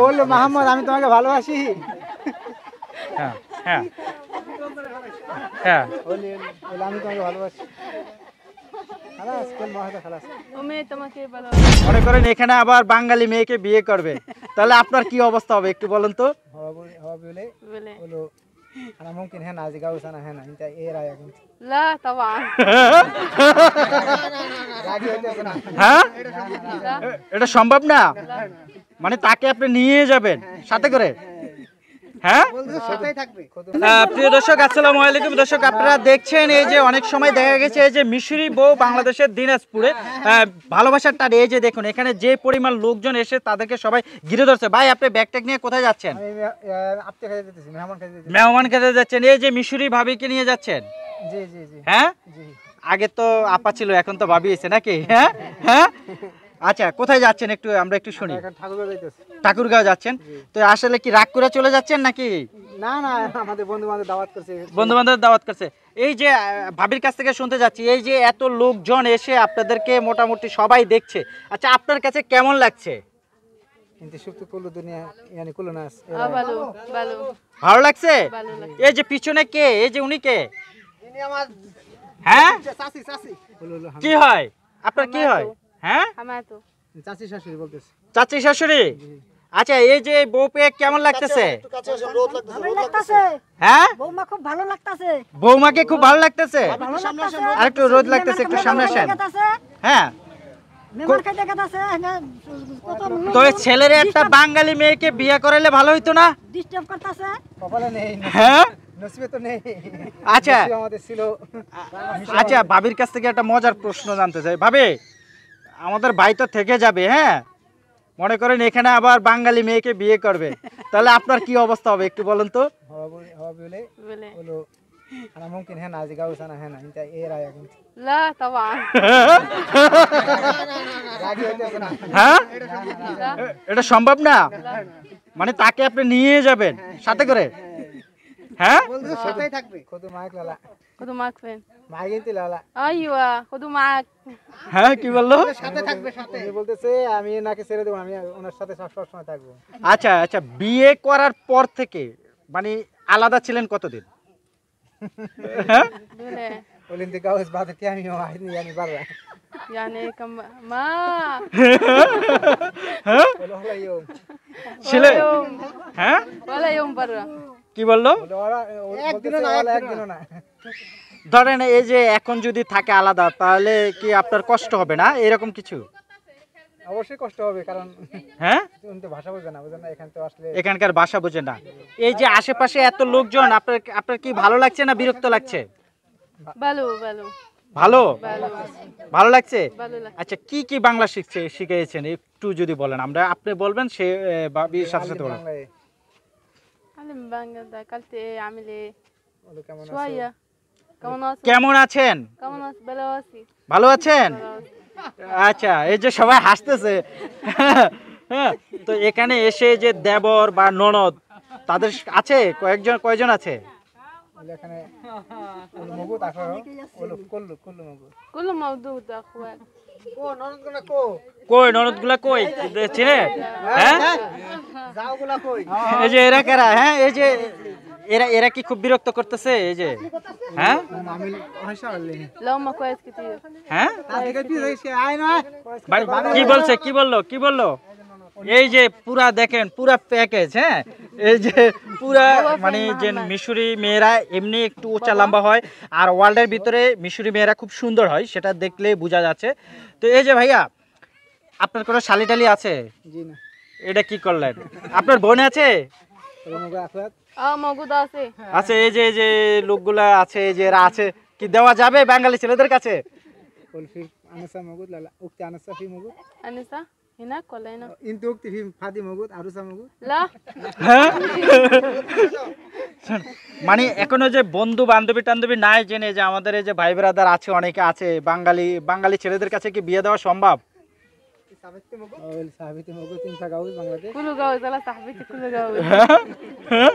বললো মাহমদ আমি তোমাকে ভালোবাসি হ্যাঁ হ্যাঁ, হ্যাঁ। আমি তোমাকে ভালোবাসি মনে করেন এখানে আবার বাঙালি মেয়েকে বিয়ে করবে তাহলে আপনার কি অবস্থা হবে একটু বলেন তো أنا ممكن هنا عايز أتجوز أنا هنا أنت إيه رأيك أنت؟ لا طبعا হ্যাঁ এটা সম্ভব না মানে তাকে আপনি নিয়ে যাবেন সাথে করে হ্যাঁ প্রিয় দর্শক আসসালামু আলাইকুম দর্শক আপনারা দেখছেন এই যে অনেক সময় দেখা গেছে এই যে মিশরি বউ বাংলাদেশের দিনাজপুরে ভালোবাসার তার এই যে দেখুন এখানে যে পরিমাণ লোকজন এসে তাদেরকে সবাই ঘিরে ধরছে ভাই আপনি ব্যাগট্যাগ নিয়ে কোথায় যাচ্ছেন মেহমান খেতে যাচ্ছেন এই যে মিশরি ভাবিকে নিয়ে যাচ্ছেন হ্যাঁ আগে তো আপা ছিল এখন তো ভাবি নাকি হ্যাঁ হ্যাঁ আচ্ছা কোথায় যাচ্ছেন একটু আমরা একটু শুনি ঠাকুরগাঁও যাচ্ছেন তো আসলে কি রাগ করে চলে যাচ্ছেন নাকি না না আমাদের বন্ধু বান্ধব দাওয়াত করছে বন্ধু বান্ধব দাওয়াত করছে এই যে ভাবির কাছ থেকে শুনতে যাচ্ছি এই যে এত লোকজন এসে আপনাদেরকে মোটামুটি সবাই দেখছে আচ্ছা আপনার কাছে কেমন লাগছে ভালো লাগছে এই যে পিছনে কে এই যে উনি কে হ্যাঁ কি হয় আপনার কি হয় হ্যাঁ? চাচি শাশুড়ি আচ্ছা এই যে বউ পেয়ে কেমন লাগতেছে হ্যাঁ? খুব ভালো লাগতেছে বৌমাকে খুব ভালো লাগতেছে আর একটু রোদ লাগতেছে একটু সামনে আসেন হ্যাঁ, হ্যাঁ। তো ছেলের একটা বাঙালি মেয়েকে বিয়ে করালে ভালো হইতো না হ্যাঁ আচ্ছা আচ্ছা ভাবির কাছ থেকে একটা মজার প্রশ্ন জানতে চাই ভাবি আমাদের ভাই তো থেকে যাবে হ্যাঁ মনে করেন এখানে আবার বাঙালি মেয়েকে বিয়ে করবে তাহলে আপনার কি অবস্থা হবে একটু বলেন তো এটা সম্ভব না মানে তাকে আপনি নিয়ে যাবেন সাথে করে হ্যাঁ, হ্যাঁ? থাকবে কদু মাখবে মাইগিন তিলালা আইওয়া কদু মাখ হ্যাঁ কি বললো সাথে থাকবে সাথে উনি বলতেছে আমি নাকি ছেড়ে দেব আমি ওনার সাথে সব সময় থাকবো আচ্ছা আচ্ছা বিয়ে করার পর থেকে মানে আলাদা ছিলেন কতদিন হ্যাঁ বলেন তো গাউস বাদ কি আমি আইনি জানি পারবা জানি কম মা হ্যাঁ বলো হলো ইয়ম ছিলে হ্যাঁ বলো ইয়ম পারবা কি বললো একদিনও না একদিনও না ধরেন এই যে এখন যদি থাকে আলাদা তাহলে কি আপনার কষ্ট হবে না এরকম কিছু হ্যাঁ? এখানকার বোঝে না এই যে আশেপাশে এত লোকজন আপনার আপনার কি ভালো লাগছে না বিরক্ত লাগছে ভালো ভালো লাগছে আচ্ছা কি কি বাংলা শিখছে শিখেছেন একটু যদি বলেন আমরা আপনি বলবেন সে সাথে সাথে বলেন কেমন আছেন ভালো আছেন আচ্ছা এই যে সবাই হাসতেছে হ্যাঁ তো এখানে এসে যে দেবর বা ননদ তাদের আছে কয়েকজন কয়জন আছে কই হ্যাঁ, হ্যাঁ? হ্যাঁ। কই এই যে এরা কেরা হ্যাঁ এই যে এরা এরা কি খুব বিরক্ত করতেছে এই যে হ্যাঁ হ্যাঁ কি বলছে কি বললো কি বললো এই যে পুরা দেখেন পুরা প্যাকেজ হ্যাঁ এই যে পুরা মানে যে মিশরি মেয়েরা এমনি একটু উঁচা লম্বা হয় আর ওয়ার্ল্ডের ভিতরে মিশরি মেয়েরা খুব সুন্দর হয় সেটা দেখলে বোঝা যাচ্ছে তো এই যে ভাইয়া আপনার কোনো শালি টালি আছে এটা কি করলেন আপনার বোন আছে আছে আচ্ছা এই যে যে লোকগুলা আছে যে এরা আছে কি দেওয়া যাবে বাঙালি ছেলেদের কাছে আনসা মগুদ লালা উক্তি আনসা ফি মগুদ আনসা ফাদি মগুদ আরুসা মগুদ লা হ্যাঁ? মানে এখনো যে বন্ধু বান্ধবী টান্ধবী নাই জেনে যে আমাদের এই যে ভাই ব্রাদার আছে অনেকে আছে বাঙালি বাঙালি ছেলেদের কাছে কি বিয়ে দেওয়া সম্ভব সাবিতে মগুদ সাবিতে মগুদ তিনটা গাউজ বাংলাদেশ কুলু গাউজ আলা সাবিতে হ্যাঁ, হ্যাঁ?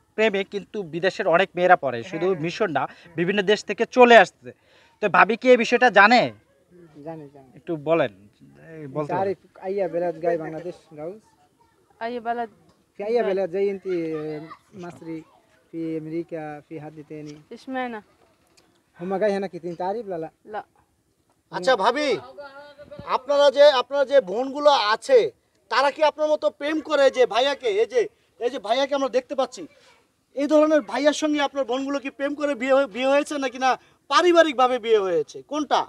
প্রেমে কিন্তু বিদেশের অনেক মেয়েরা পড়ে হ্যাঁ। শুধু মিশন না বিভিন্ন দেশ থেকে চলে আসছে তো ভাবি কি এই বিষয়টা জানে একটু বলেন আচ্ছা ভাবি আপনারা যে আপনারা যে বোনগুলো আছে তারা কি আপনার মতো প্রেম করে যে ভাইয়াকে এই যে এই যে ভাইয়াকে আমরা দেখতে পাচ্ছি এই ধরনের ভাইয়ার সঙ্গে আপনার বোনগুলো কি প্রেম করে বিয়ে বিয়ে হয়েছে নাকি না পারিবারিক ভাবে বিয়ে হয়েছে কোনটা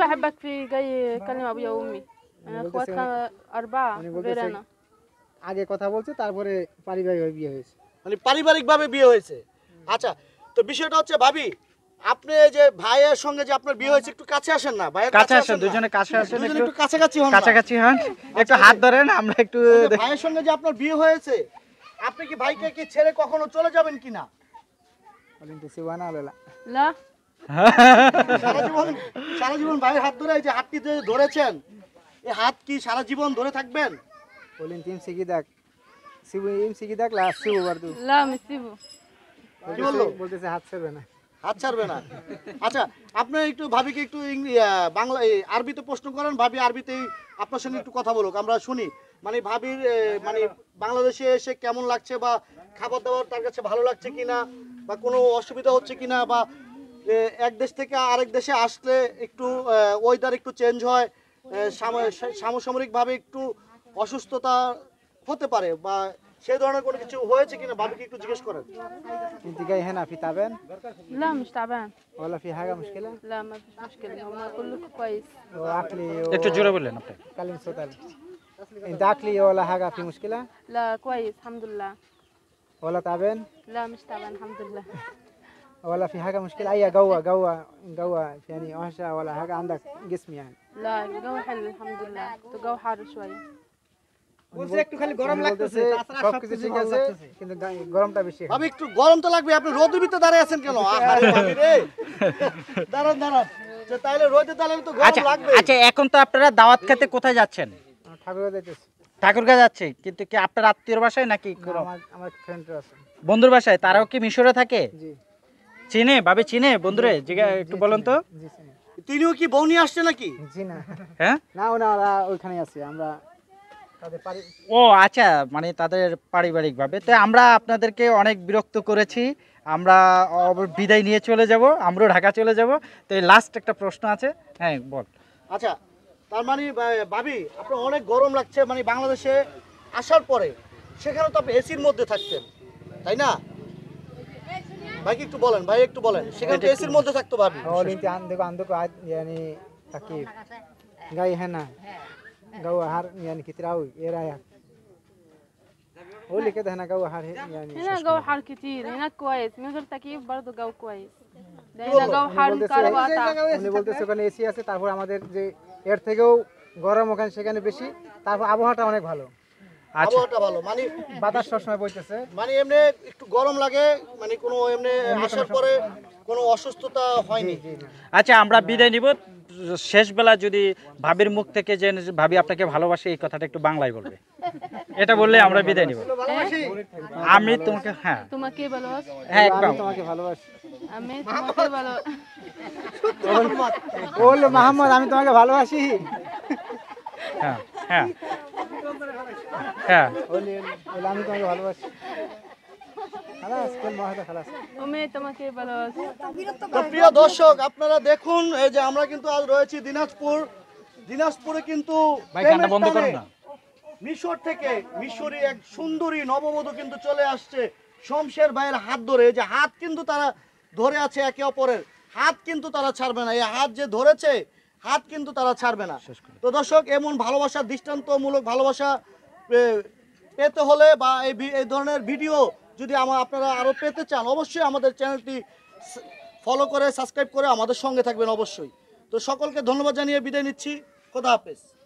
بحبك في جاي আগে কথা বলছে তারপরে পারিবারিক বিয়ে হয়েছে মানে পারিবারিক ভাবে বিয়ে হয়েছে আচ্ছা তো বিষয়টা হচ্ছে ভাবি আপনি যে ভাইয়ের সঙ্গে যে আপনার বিয়ে হয়েছে একটু কাছে আসেন না ভাইয়ের কাছে আসেন দুজনে কাছে আসেন একটু কাছাকাছি হন কাছাকাছি হন একটু হাত ধরেন আমরা একটু ভাইয়ের সঙ্গে যে আপনার বিয়ে হয়েছে আপনি কি ভাইকে কি ছেড়ে কখনো চলে যাবেন কিনা বলেন তো সিবানা আলালা লা সারা জীবন ভাইয়ের হাত ধরে যে হাতটি ধরেছেন এই হাত কি সারা জীবন ধরে থাকবেন বলেন তিন সিকি দেখ সিবু ইম সিকি দেখ লা সিবু বারদু লা আমি কি বললো বলতেছে হাত ছেড়বে না হাত ছাড়বে না আচ্ছা আপনি একটু ভাবিকে একটু বাংলা আরবিতে প্রশ্ন করেন ভাবি আরবিতেই আপনার সঙ্গে একটু কথা বলুক আমরা শুনি মানে ভাবির মানে বাংলাদেশে এসে কেমন লাগছে বা খাবার দাবার তার কাছে ভালো লাগছে কিনা বা কোনো অসুবিধা হচ্ছে কিনা বা এক দেশ থেকে আরেক দেশে আসলে একটু ওয়েদার একটু চেঞ্জ হয় সামসামরিকভাবে একটু অসুস্থতা হতে পারে বা সেই ধরনের কোনো কিছু হয়েছে কিনা ভাবিকে একটু জিজ্ঞেস করেন انت جاي هنا في تعبان لا مش تعبان ولا في حاجه مشكله لا ما مشكله هم كله كويس একটু জোরে আপনি انت عقلي ولا حاجه في مشكله لا كويس الحمد لله ولا تعبان لا مش تعبان الحمد لله ولا في حاجه مشكله اي جوا جوا جوا يعني وحشه ولا حاجه عندك جسم يعني لا الجو حلو الحمد لله الجو حار شويه গরম তো লাগবে আপনি আচ্ছা, আচ্ছা, এখন তো আপনারা দাওয়াত খেতে কোথায় যাচ্ছেন যাচ্ছে কিন্তু কি আপনার আত্মীয় বাসায় নাকি বন্ধুর বাসায় তারাও কি মিশরে থাকে চিনে ভাবে চিনে বন্ধুরে একটু বলেন তো তিনিও কি বউনি আসছে নাকি না হ্যাঁ না ওখানে ওইখানে আছে আমরা ও আচ্ছা মানে তাদের পারিবারিকভাবে তো আমরা আপনাদেরকে অনেক বিরক্ত করেছি আমরা বিদায় নিয়ে চলে যাব আমরাও ঢাকা চলে যাব তো এই লাস্ট একটা প্রশ্ন আছে হ্যাঁ বল আচ্ছা তার মানে ভাবি আপনার অনেক গরম লাগছে মানে বাংলাদেশে আসার পরে সেখানে তো আপনি এসির মধ্যে থাকতেন তাই না ভাইকে একটু বলেন ভাই একটু বলেন সেখানে তো এসির মধ্যে থাকতো ভাবি দেখো দেখো আজ গাই হ্যাঁ না হ্যাঁ। गौ आहार यानी कितराव উনি বলতেছে ওখানে এসি আছে তারপর আমাদের যে এর থেকেও গরম ওখানে সেখানে বেশি তারপর আবহাওয়াটা অনেক ভালো আবহাওয়াটা ভালো বাতাস সবসময় মানে এমনি একটু গরম লাগে মানে কোনো এমনি পরে কোনো অসুস্থতা হয়নি আচ্ছা আমরা বিদায় নিব শেষবেলা যদি ভাবির মুখ থেকে যে ভাবি আপনাকে ভালোবাসে এই কথাটা একটু বাংলায় বলবে এটা বললে আমরা বিদায় নিব আমি তোমাকে হ্যাঁ তোমাকে ভালোবাসি হ্যাঁ একদম তোমাকে ভালোবাসি আমি তোমাকে বল মোহাম্মদ আমি তোমাকে ভালোবাসি হ্যাঁ হ্যাঁ হ্যাঁ আমি তোমাকে ভালোবাসি প্রিয় দর্শক আপনারা দেখুন এই যে আমরা কিন্তু আজ রয়েছি দিনাজপুর দিনাজপুরে কিন্তু মিশর থেকে এক সুন্দরী নববধূ কিন্তু চলে আসছে শমশের ভাইয়ের হাত ধরে এই যে হাত কিন্তু তারা ধরে আছে একে অপরের হাত কিন্তু তারা ছাড়বে না এই হাত যে ধরেছে হাত কিন্তু তারা ছাড়বে না তো দর্শক এমন ভালোবাসা দৃষ্টান্তমূলক ভালোবাসা পেতে হলে বা এই ধরনের ভিডিও যদি আমার আপনারা আরও পেতে চান অবশ্যই আমাদের চ্যানেলটি ফলো করে সাবস্ক্রাইব করে আমাদের সঙ্গে থাকবেন অবশ্যই তো সকলকে ধন্যবাদ জানিয়ে বিদায় নিচ্ছি খোদা হাফেজ